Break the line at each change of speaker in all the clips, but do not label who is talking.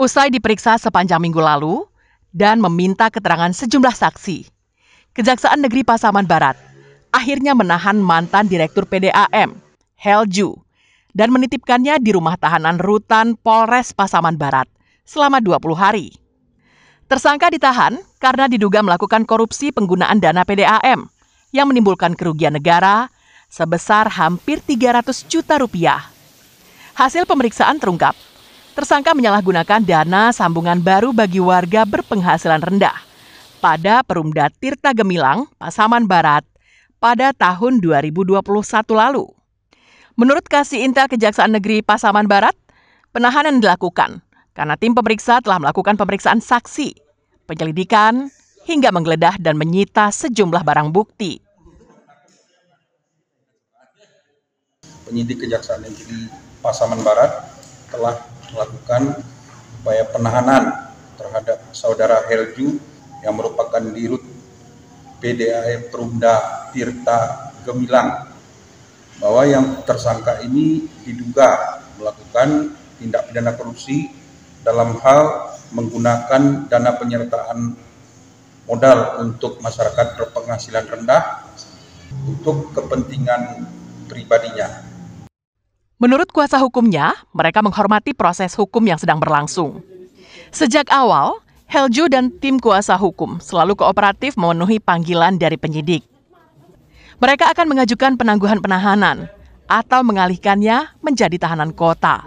Usai diperiksa sepanjang minggu lalu dan meminta keterangan sejumlah saksi, Kejaksaan Negeri Pasaman Barat akhirnya menahan mantan Direktur PDAM, Helju, dan menitipkannya di rumah tahanan rutan Polres Pasaman Barat selama 20 hari. Tersangka ditahan karena diduga melakukan korupsi penggunaan dana PDAM yang menimbulkan kerugian negara sebesar hampir 300 juta rupiah. Hasil pemeriksaan terungkap tersangka menyalahgunakan dana sambungan baru bagi warga berpenghasilan rendah pada Perumda Tirta Gemilang, Pasaman Barat, pada tahun 2021 lalu. Menurut Kasih Intel Kejaksaan Negeri Pasaman Barat, penahanan dilakukan karena tim pemeriksa telah melakukan pemeriksaan saksi, penyelidikan, hingga menggeledah dan menyita sejumlah barang bukti.
Penyidik Kejaksaan Negeri Pasaman Barat telah melakukan upaya penahanan terhadap saudara Helju yang merupakan dirut PDAE Perumda Tirta Gemilang bahwa yang tersangka ini diduga melakukan tindak pidana korupsi dalam hal menggunakan dana penyertaan modal untuk masyarakat berpenghasilan rendah untuk kepentingan pribadinya.
Menurut kuasa hukumnya, mereka menghormati proses hukum yang sedang berlangsung. Sejak awal, Helju dan tim kuasa hukum selalu kooperatif memenuhi panggilan dari penyidik. Mereka akan mengajukan penangguhan penahanan atau mengalihkannya menjadi tahanan kota.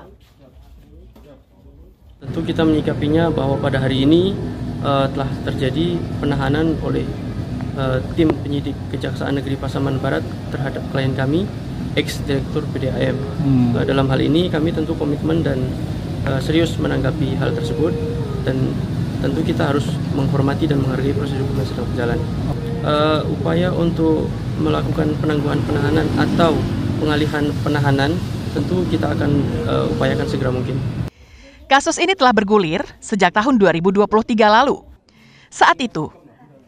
Tentu kita menyikapinya bahwa pada hari ini uh, telah terjadi penahanan oleh uh, tim penyidik Kejaksaan Negeri Pasaman Barat terhadap klien kami ex direktur PDAM. Hmm. Uh, dalam hal ini kami tentu komitmen dan uh, serius menanggapi hal tersebut dan tentu kita harus menghormati dan menghargai proses hukum yang sedang berjalan. Uh, upaya untuk melakukan penangguhan penahanan atau pengalihan penahanan tentu kita akan
uh, upayakan segera mungkin. Kasus ini telah bergulir sejak tahun 2023 lalu. Saat itu,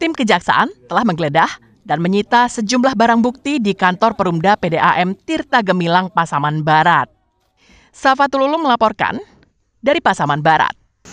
tim kejaksaan telah menggeledah dan menyita sejumlah barang bukti di kantor Perumda PDAM Tirta Gemilang Pasaman Barat. Safatululum melaporkan dari Pasaman Barat.